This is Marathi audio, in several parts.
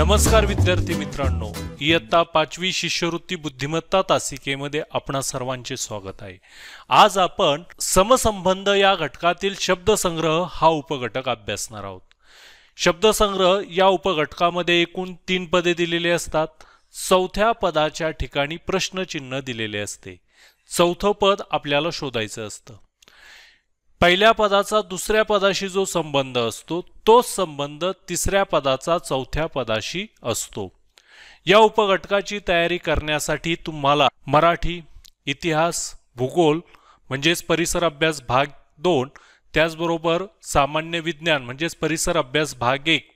नमस्कार विद्यार्थी मित्रांनो इयत्ता पाचवी शिष्यवृत्ती बुद्धिमत्ता तासिकेमध्ये आपणा सर्वांचे स्वागत आहे आज आपण समसंबंध या घटकातील शब्दसंग्रह हा उपघटक अभ्यासणार आहोत शब्दसंग्रह या उपघटकामध्ये एकूण तीन पदे दिलेली असतात चौथ्या पदाच्या ठिकाणी प्रश्नचिन्ह दिलेले असते चौथं पद आपल्याला शोधायचं असतं पहिल्या पदाचा दुसऱ्या पदाशी जो संबंध असतो तोच संबंध तिसऱ्या पदाचा चौथ्या पदाशी असतो या उपघटकाची तयारी करण्यासाठी तुम्हाला मराठी इतिहास भूगोल म्हणजेच परिसर अभ्यास भाग दोन त्याचबरोबर सामान्य विज्ञान म्हणजेच परिसर अभ्यास भाग एक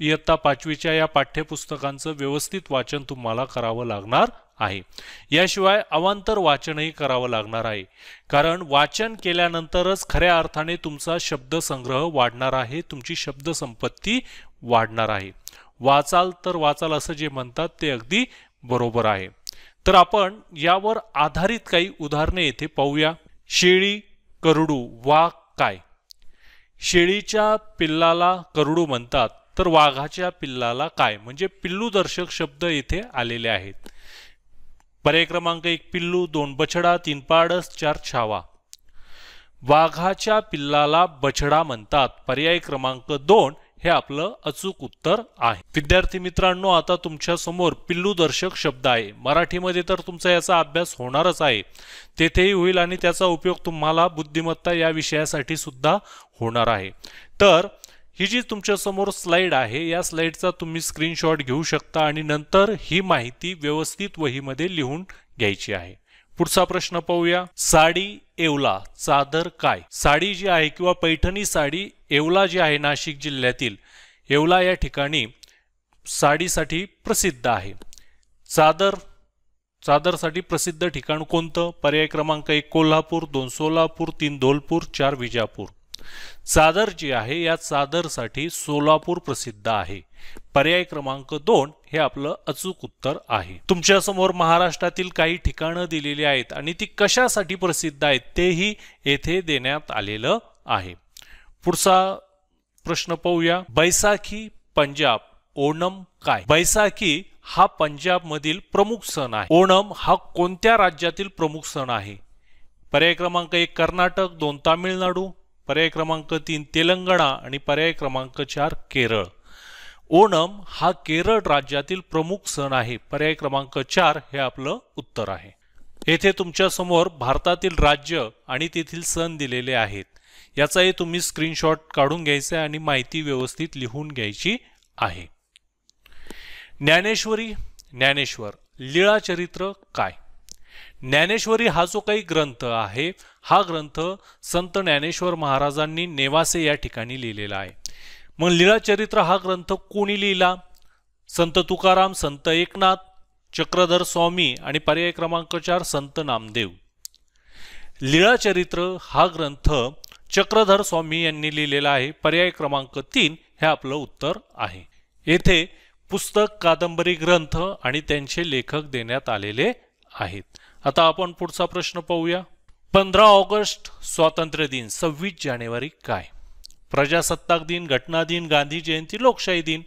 इयत्ता पाचवीच्या या पाठ्यपुस्तकांचं व्यवस्थित वाचन तुम्हाला करावं लागणार आहे याशिवाय अवांतर वाचनही करावं लागणार आहे कारण वाचन केल्यानंतरच खऱ्या अर्थाने तुमचा शब्द संग्रह वाढणार आहे तुमची शब्दसंपत्ती वाढणार आहे वाचाल तर वाचाल असं जे म्हणतात ते अगदी बरोबर आहे तर आपण यावर आधारित काही उदाहरणे येथे पाहूया शेळी करडू वाघ काय शेळीच्या पिल्लाला करडू म्हणतात तर वाघाच्या पिल्लाला काय म्हणजे पिल्लूदर्शक शब्द येथे आलेले आहेत पर्याय क्रमांक एक पिल्लू दोन बछडा तीन पाडस चार छावा वाघाच्या पिल्लाला बछडा म्हणतात पर्याय क्रमांक दोन हे आपलं अचूक उत्तर आहे विद्यार्थी मित्रांनो आता तुमच्या समोर पिल्लू दर्शक शब्द आहे मराठीमध्ये तर तुमचा याचा अभ्यास होणारच आहे तेथेही होईल आणि त्याचा उपयोग तुम्हाला बुद्धिमत्ता या विषयासाठी सुद्धा होणार आहे तर ही जी तुमच्यासमोर स्लाईड आहे या स्लाईडचा तुम्ही स्क्रीनशॉट घेऊ शकता आणि नंतर ही माहिती व्यवस्थित वहीमध्ये लिहून घ्यायची आहे पुढचा प्रश्न पाहूया साडी एवला चादर काय साडी जी आहे किंवा पैठणी साडी येवला जी आहे नाशिक जिल्ह्यातील येवला या ठिकाणी साडीसाठी प्रसिद्ध आहे चादर चादरसाठी प्रसिद्ध ठिकाण कोणतं पर्याय क्रमांक एक कोल्हापूर दोन सोलापूर तीन धोलपूर चार विजापूर चादर जी आहे या चादरसाठी सोलापूर प्रसिद्ध आहे पर्याय क्रमांक दोन हे आपलं अचूक उत्तर आहे तुमच्या समोर महाराष्ट्रातील काही ठिकाणं दिलेली आहेत आणि ती कशासाठी प्रसिद्ध आहेत तेही येथे देण्यात आलेलं आहे पुढचा प्रश्न पाहूया बैसाखी पंजाब ओणम काय बैसाखी हा पंजाबमधील प्रमुख सण आहे ओणम हा कोणत्या राज्यातील प्रमुख सण आहे पर्याय क्रमांक एक कर्नाटक दोन तामिळनाडू पर्याय क्रमांक तीन तेलंगणा आणि पर्याय क्रमांक चार केरळ ओणम हा केरळ राज्यातील प्रमुख सण आहे पर्याय क्रमांक चार हे आपलं उत्तर आहे येथे तुमच्या समोर भारतातील राज्य आणि तेथील सण दिलेले आहेत याचाही तुम्ही स्क्रीनशॉट काढून घ्यायचा आणि माहिती व्यवस्थित लिहून घ्यायची आहे ज्ञानेश्वरी ज्ञानेश्वर चरित्र काय ज्ञानेश्वरी हा जो काही ग्रंथ आहे हा ग्रंथ संत ज्ञानेश्वर महाराजांनी नेवासे या ठिकाणी लिहिलेला आहे मग चरित्र हा ग्रंथ कोणी लिहिला संत तुकाराम संत एकनाथ चक्रधर स्वामी आणि पर्याय क्रमांक चार संत नामदेव लीळाचरित्र हा ग्रंथ चक्रधर स्वामी यांनी लिहिलेला आहे पर्याय क्रमांक तीन हे आपलं उत्तर आहे येथे पुस्तक कादंबरी ग्रंथ आणि त्यांचे लेखक देण्यात आलेले आहेत आता आपण पुढचा प्रश्न पाहूया पंधरा ऑगस्ट स्वातंत्र्य दिन सव्वीस जानेवारी काय प्रजासत्ताक दिन घटना दिन गांधी जयंती लोकशाही दिन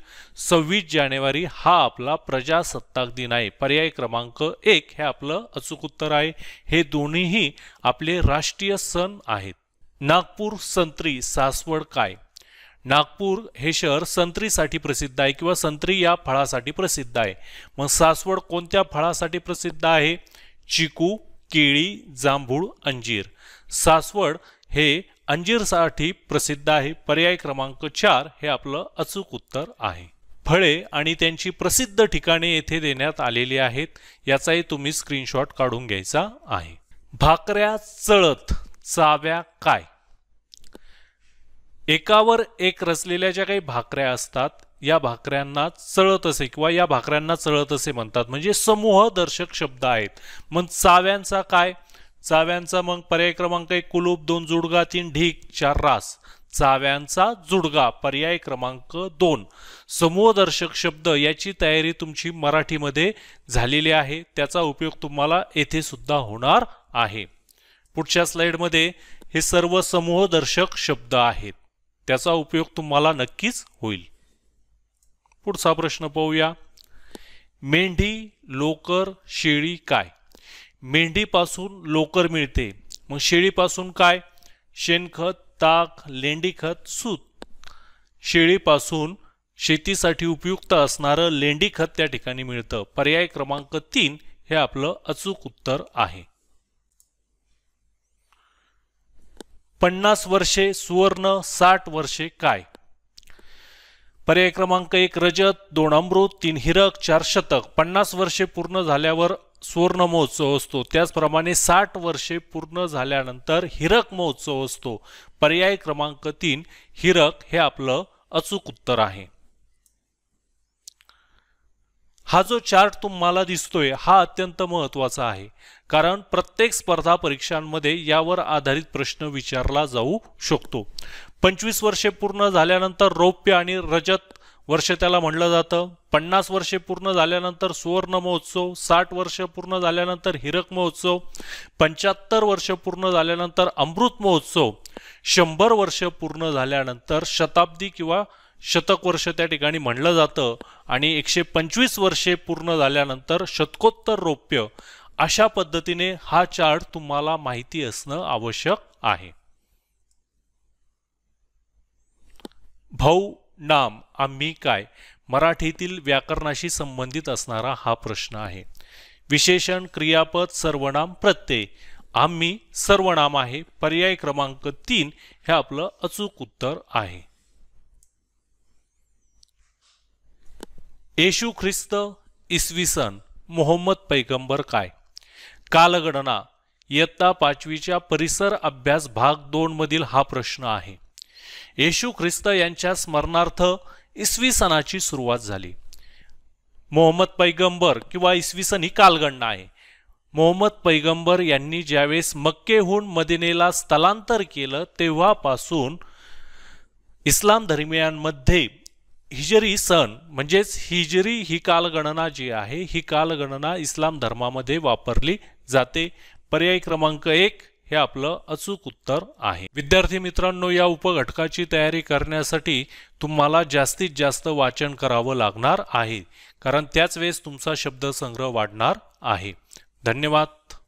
सव्वीस जानेवारी हा आपला प्रजासत्ताक दिन आहे पर्याय क्रमांक एक हे आपलं अचूक उत्तर आहे हे दोन्हीही आपले राष्ट्रीय सण आहेत नागपूर संत्री सासवड काय नागपूर हे शहर संत्रीसाठी प्रसिद्ध आहे किंवा संत्री या फळासाठी प्रसिद्ध आहे मग सासवड कोणत्या फळासाठी प्रसिद्ध आहे चिकू केळी जांभूळ अंजीर सासवड हे अंजीरसाठी प्रसिद्ध आहे पर्याय क्रमांक चार हे आपलं अचूक उत्तर आहे फळे आणि त्यांची प्रसिद्ध ठिकाणे येथे देण्यात आलेली आहेत याचाही तुम्ही स्क्रीनशॉट काढून घ्यायचा आहे भाकऱ्या चळत चाव्या काय एकावर एक रचलेल्या ज्या काही भाकऱ्या असतात या भाकऱ्यांना चळत असे किंवा या भाकऱ्यांना चळत असे म्हणतात म्हणजे समूह दर्शक शब्द आहेत मग चाव्यांचा काय चाव्यांचा मग पर्याय क्रमांक एक कुलूप दोन जुडगा तीन ढीक चार रास चाव्यांचा जुडगा पर्याय क्रमांक दोन समूहदर्शक शब्द याची तयारी तुमची मराठीमध्ये झालेली आहे त्याचा उपयोग तुम्हाला येथे सुद्धा होणार आहे पुढच्या स्लाइडमध्ये हे सर्व समूहदर्शक शब्द आहेत त्याचा उपयोग तुम्हाला नक्कीच होईल पुढचा प्रश्न पाहूया मेंढी लोकर शेळी काय मेंढीपासून लोकर मिळते मग शेळीपासून काय शेणखत ताक लेंडीखत सूत शेळीपासून शेतीसाठी उपयुक्त असणारं लेंडीखत त्या ठिकाणी मिळतं पर्याय क्रमांक तीन हे आपलं अचूक उत्तर आहे पन्नास वर्षे सुवर्ण साठ वर्षे काय पर्याय क्रमांक एक रजत दोन अमृत तीन हिरक चार शतक पन्नास वर्षे पूर्ण झाल्यावर सुवर्ण महोत्सव असतो त्याचप्रमाणे साठ वर्षे पूर्ण झाल्यानंतर हिरक महोत्सव असतो पर्याय क्रमांक तीन हिरक हे आपलं अचूक उत्तर आहे हा जो चार्ट तुम्हाला दिसतोय हा अत्यंत महत्त्वाचा आहे कारण प्रत्येक स्पर्धा परीक्षांमध्ये यावर आधारित प्रश्न विचारला जाऊ शकतो पंचवीस वर्षे पूर्ण झाल्यानंतर रौप्य आणि रजत वर्ष त्याला म्हणलं जातं पन्नास वर्षे पूर्ण झाल्यानंतर सुवर्ण महोत्सव साठ वर्ष पूर्ण झाल्यानंतर हिरक महोत्सव पंच्याहत्तर वर्ष पूर्ण झाल्यानंतर अमृत महोत्सव शंभर वर्ष पूर्ण झाल्यानंतर शताब्दी किंवा शतक वर्ष त्या ठिकाणी म्हणलं जातं आणि एकशे पंचवीस वर्षे पूर्ण झाल्यानंतर शतकोत्तर रौप्य अशा पद्धतीने हा चार्ट तुम्हाला माहिती असणं आवश्यक आहे भाऊ नाम आम्ही काय मराठीतील व्याकरणाशी संबंधित असणारा हा प्रश्न आहे विशेषण क्रियापद सर्वनाम प्रत्यय आम्ही सर्वनाम आहे पर्याय क्रमांक तीन हे आपलं अचूक उत्तर आहे येशू ख्रिस्त इसवी सन मोहम्मद पैगंबर काय कालगणना इयत्ता पाचवीच्या परिसर अभ्यास भाग दोनमधील हा प्रश्न आहे येशू ख्रिस्त यांच्या स्मरणार्थ इसवी सणाची सुरुवात झाली मोहम्मद पैगंबर किंवा इसवी सन ही कालगणना आहे मोहम्मद पैगंबर यांनी ज्यावेळेस मक्केहून मदिनेला स्थलांतर केलं तेव्हापासून इस्लाम धर्मियांमध्ये हिजरी सन म्हणजेच हिजरी ही कालगणना जी आहे ही कालगणना इस्लाम धर्मामध्ये वापरली जाते पर्याय क्रमांक एक हे आपलं अचूक उत्तर आहे विद्यार्थी मित्रांनो या उपघटकाची तयारी करण्यासाठी तुम्हाला जास्तीत जास्त वाचन करावं लागणार आहे कारण त्याच वेळेस तुमचा शब्दसंग्रह वाढणार आहे धन्यवाद